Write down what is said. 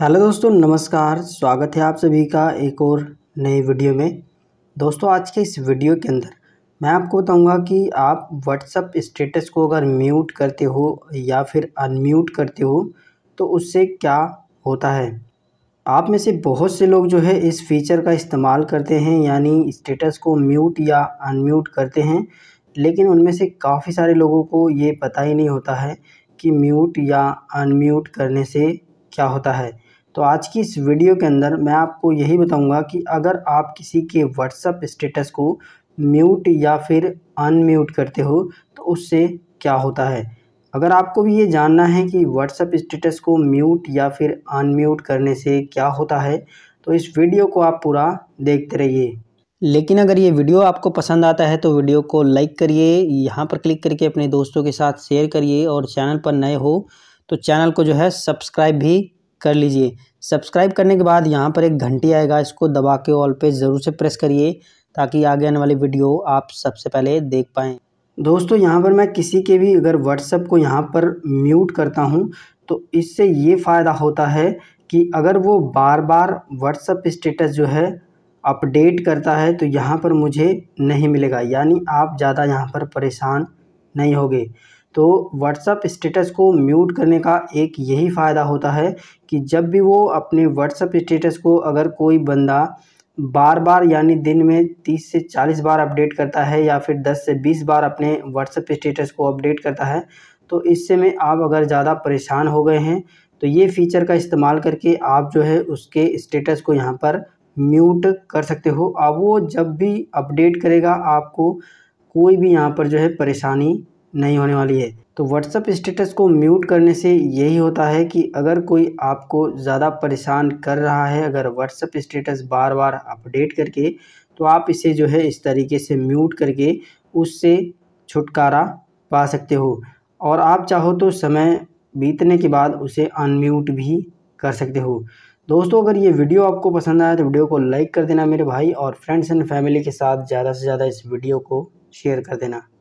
hello दोस्तों नमस्कार स्वागत है आप सभी का एक और नए वीडियो में दोस्तों आज के इस वीडियो के अंदर मैं आपको बताऊंगा कि आप व्हाट्सअप स्टेटस को अगर म्यूट करते हो या फिर अनम्यूट करते हो तो उससे क्या होता है आप में से बहुत से लोग जो है इस फीचर का इस्तेमाल करते हैं यानी स्टेटस को म्यूट या अनम्यूट करते हैं लेकिन उनमें से काफ़ी सारे लोगों को ये पता ही नहीं होता है कि म्यूट या अनम्यूट करने से क्या होता है तो आज की इस वीडियो के अंदर मैं आपको यही बताऊंगा कि अगर आप किसी के व्हाट्सअप स्टेटस को म्यूट या फिर अनम्यूट करते हो तो उससे क्या होता है अगर आपको भी ये जानना है कि व्हाट्सअप स्टेटस को म्यूट या फिर अनम्यूट करने से क्या होता है तो इस वीडियो को आप पूरा देखते रहिए लेकिन अगर ये वीडियो आपको पसंद आता है तो वीडियो को लाइक करिए यहाँ पर क्लिक करके अपने दोस्तों के साथ शेयर करिए और चैनल पर नए हो तो चैनल को जो है सब्सक्राइब भी कर लीजिए सब्सक्राइब करने के बाद यहाँ पर एक घंटी आएगा इसको दबा के ऑल पे ज़रूर से प्रेस करिए ताकि आगे आने वाली वीडियो आप सबसे पहले देख पाएँ दोस्तों यहाँ पर मैं किसी के भी अगर व्हाट्सअप को यहाँ पर म्यूट करता हूँ तो इससे ये फ़ायदा होता है कि अगर वो बार बार व्हाट्सअप स्टेटस जो है अपडेट करता है तो यहाँ पर मुझे नहीं मिलेगा यानी आप ज़्यादा यहाँ पर परेशान नहीं होगे तो व्हाट्सअप स्टेटस को म्यूट करने का एक यही फ़ायदा होता है कि जब भी वो अपने व्हाट्सअप स्टेटस को अगर कोई बंदा बार बार यानी दिन में 30 से 40 बार अपडेट करता है या फिर 10 से 20 बार अपने व्हाट्सअप स्टेटस को अपडेट करता है तो इससे में आप अगर ज़्यादा परेशान हो गए हैं तो ये फ़ीचर का इस्तेमाल करके आप जो है उसके स्टेटस को यहाँ पर म्यूट कर सकते हो अब वो जब भी अपडेट करेगा आपको कोई भी यहाँ पर जो है परेशानी नहीं होने वाली है तो व्हाट्सअप स्टेटस को म्यूट करने से यही होता है कि अगर कोई आपको ज़्यादा परेशान कर रहा है अगर व्हाट्सअप स्टेटस बार बार अपडेट करके तो आप इसे जो है इस तरीके से म्यूट करके उससे छुटकारा पा सकते हो और आप चाहो तो समय बीतने के बाद उसे अनम्यूट भी कर सकते हो दोस्तों अगर ये वीडियो आपको पसंद आया तो वीडियो को लाइक कर देना मेरे भाई और फ्रेंड्स एंड फैमिली के साथ ज़्यादा से ज़्यादा इस वीडियो को शेयर कर देना